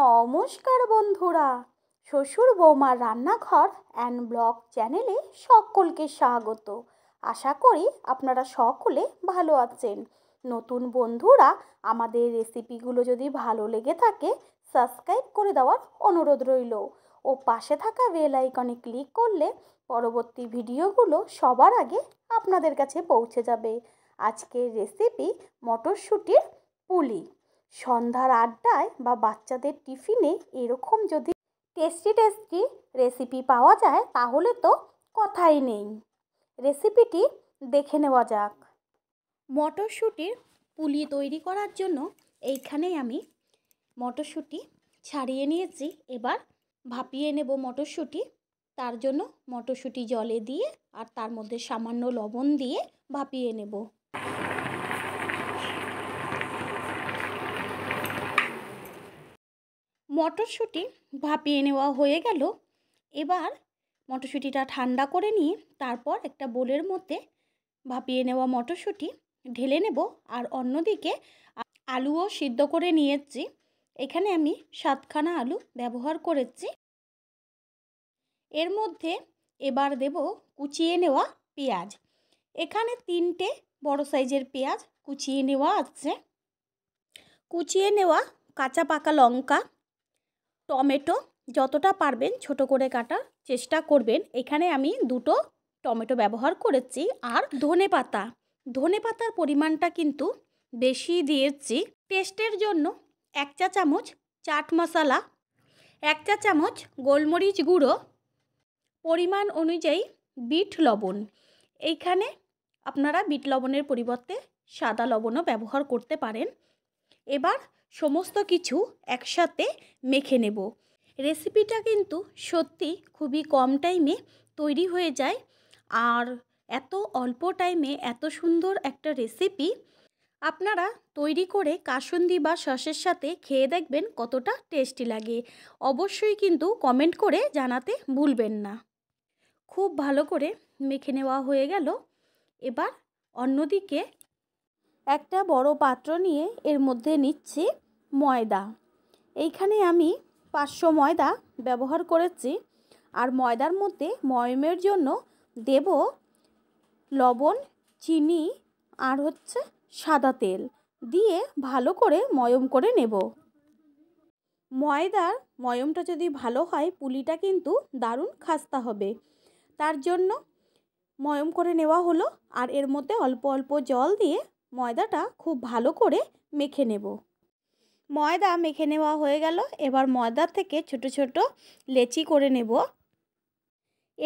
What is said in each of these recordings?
নমস্কার বন্ধুরা শ্বশুর বৌমার রান্নাঘর অ্যান্ড ব্লগ চ্যানেলে সকলকে স্বাগত আশা করি আপনারা সকলে ভালো আছেন নতুন বন্ধুরা আমাদের রেসিপিগুলো যদি ভালো লেগে থাকে সাবস্ক্রাইব করে দেওয়ার অনুরোধ রইল ও পাশে থাকা বেল আইকনে ক্লিক করলে পরবর্তী ভিডিওগুলো সবার আগে আপনাদের কাছে পৌঁছে যাবে আজকের রেসিপি মটরশুঁটির পুলি সন্ধ্যার আড্ডায় বা বাচ্চাদের টিফিনে এরকম যদি টেস্টি টেস্টি রেসিপি পাওয়া যায় তাহলে তো কথাই নেই রেসিপিটি দেখে নেওয়া যাক মটরশুঁটির পুলি তৈরি করার জন্য এইখানে আমি মটরশুঁটি ছাড়িয়ে নিয়েছি এবার ভাপিয়ে নেব মটরশুঁটি তার জন্য মটরশুঁটি জলে দিয়ে আর তার মধ্যে সামান্য লবণ দিয়ে ভাপিয়ে নেব মটরশুঁটি ভাপিয়ে নেওয়া হয়ে গেল এবার মটরশুঁটিটা ঠান্ডা করে নিয়ে তারপর একটা বোলের মধ্যে ভাপিয়ে নেওয়া মটরশুঁটি ঢেলে নেব আর অন্যদিকে আলুও সিদ্ধ করে নিয়েছি এখানে আমি সাতখানা আলু ব্যবহার করেছি এর মধ্যে এবার দেব কুচিয়ে নেওয়া পেঁয়াজ এখানে তিনটে বড় সাইজের পেঁয়াজ কুচিয়ে নেওয়া আছে কুচিয়ে নেওয়া কাঁচা পাকা লঙ্কা টমেটো যতটা পারবেন ছোট করে কাটার চেষ্টা করবেন এখানে আমি দুটো টমেটো ব্যবহার করেছি আর ধনে পাতা ধনে পাতার পরিমাণটা কিন্তু বেশি দিয়েছি টেস্টের জন্য এক চা চামচ চাট মশলা এক চা চামচ গোলমরিচ গুঁড়ো পরিমাণ অনুযায়ী বিট লবণ এইখানে আপনারা বিট লবণের পরিবর্তে সাদা লবণও ব্যবহার করতে পারেন এবার সমস্ত কিছু একসাথে মেখে নেব রেসিপিটা কিন্তু সত্যি খুবই কম টাইমে তৈরি হয়ে যায় আর এত অল্প টাইমে এত সুন্দর একটা রেসিপি আপনারা তৈরি করে কাসুন্দি বা সসের সাথে খেয়ে দেখবেন কতটা টেস্টি লাগে অবশ্যই কিন্তু কমেন্ট করে জানাতে ভুলবেন না খুব ভালো করে মেখে নেওয়া হয়ে গেল এবার অন্যদিকে একটা বড় পাত্র নিয়ে এর মধ্যে নিচ্ছি ময়দা এইখানে আমি পাঁচশো ময়দা ব্যবহার করেছি আর ময়দার মধ্যে ময়মের জন্য দেব লবণ চিনি আর হচ্ছে সাদা তেল দিয়ে ভালো করে ময়ম করে নেব ময়দার ময়মটা যদি ভালো হয় পুলিটা কিন্তু দারুণ খাস্তা হবে তার জন্য ময়ম করে নেওয়া হলো আর এর মধ্যে অল্প অল্প জল দিয়ে ময়দাটা খুব ভালো করে মেখে নেব ময়দা মেখে নেওয়া হয়ে গেল এবার ময়দা থেকে ছোট ছোট লেচি করে নেব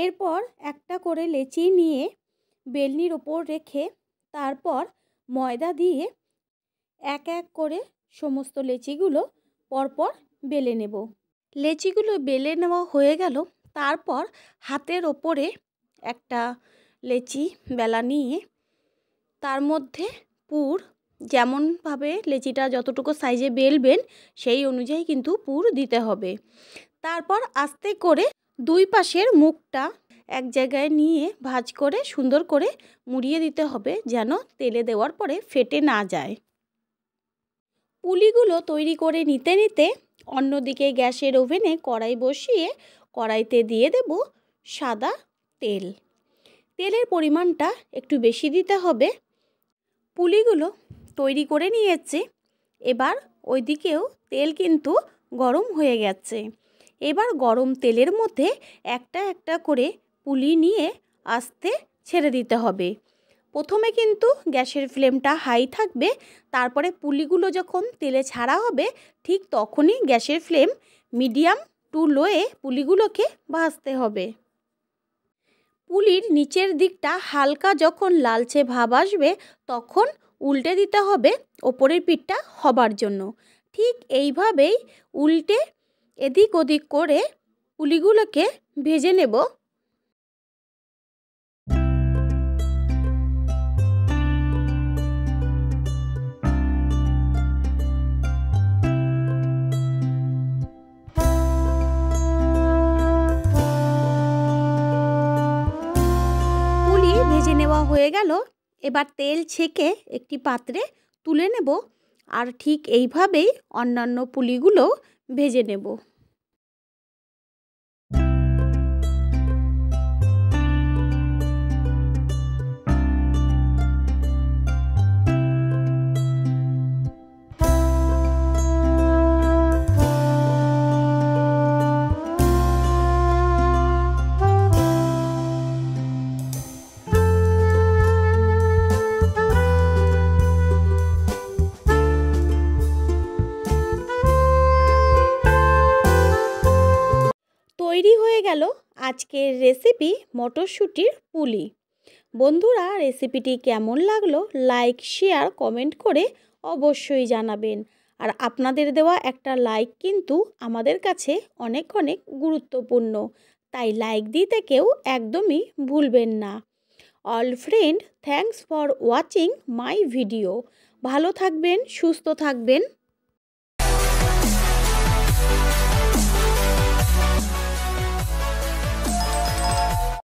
এরপর একটা করে লেচি নিয়ে বেলনির ওপর রেখে তারপর ময়দা দিয়ে এক এক করে সমস্ত লেচিগুলো পরপর বেলে নেব লেচিগুলো বেলে নেওয়া হয়ে গেল তারপর হাতের ওপরে একটা লেচি বেলা নিয়ে তার মধ্যে পুর যেমনভাবে লেচিটা যতটুকু সাইজে বেলবেন সেই অনুযায়ী কিন্তু পুর দিতে হবে তারপর আস্তে করে দুই পাশের মুখটা এক জায়গায় নিয়ে ভাজ করে সুন্দর করে মুড়িয়ে দিতে হবে যেন তেলে দেওয়ার পরে ফেটে না যায় পুলিগুলো তৈরি করে নিতে নিতে অন্যদিকে গ্যাসের ওভেনে কড়াই বসিয়ে কড়াইতে দিয়ে দেব সাদা তেল তেলের পরিমাণটা একটু বেশি দিতে হবে পুলিগুলো তৈরি করে নিয়েছি এবার ওই দিকেও তেল কিন্তু গরম হয়ে গেছে এবার গরম তেলের মধ্যে একটা একটা করে পুলি নিয়ে আস্তে ছেড়ে দিতে হবে প্রথমে কিন্তু গ্যাসের ফ্লেমটা হাই থাকবে তারপরে পুলিগুলো যখন তেলে ছাড়া হবে ঠিক তখনই গ্যাসের ফ্লেম মিডিয়াম টু লোয়ে পুলিগুলোকে ভাজতে হবে পুলির নিচের দিকটা হালকা যখন লালচে ভাব আসবে তখন উল্টে দিতে হবে ওপরের পিঠটা হবার জন্য ঠিক এইভাবেই উল্টে এদিক ওদিক করে পুলিগুলোকে ভেজে নেব ভেজে নেওয়া হয়ে গেল এবার তেল ছেঁকে একটি পাত্রে তুলে নেব আর ঠিক এইভাবেই অন্যান্য পুলিগুলো ভেজে নেব তৈরি হয়ে গেল আজকের রেসিপি মটরশুঁটির পুলি বন্ধুরা রেসিপিটি কেমন লাগলো লাইক শেয়ার কমেন্ট করে অবশ্যই জানাবেন আর আপনাদের দেওয়া একটা লাইক কিন্তু আমাদের কাছে অনেক অনেক গুরুত্বপূর্ণ তাই লাইক দিতে কেউ একদমই ভুলবেন না all friend thanks for watching my video ভালো থাকবেন সুস্থ থাকবেন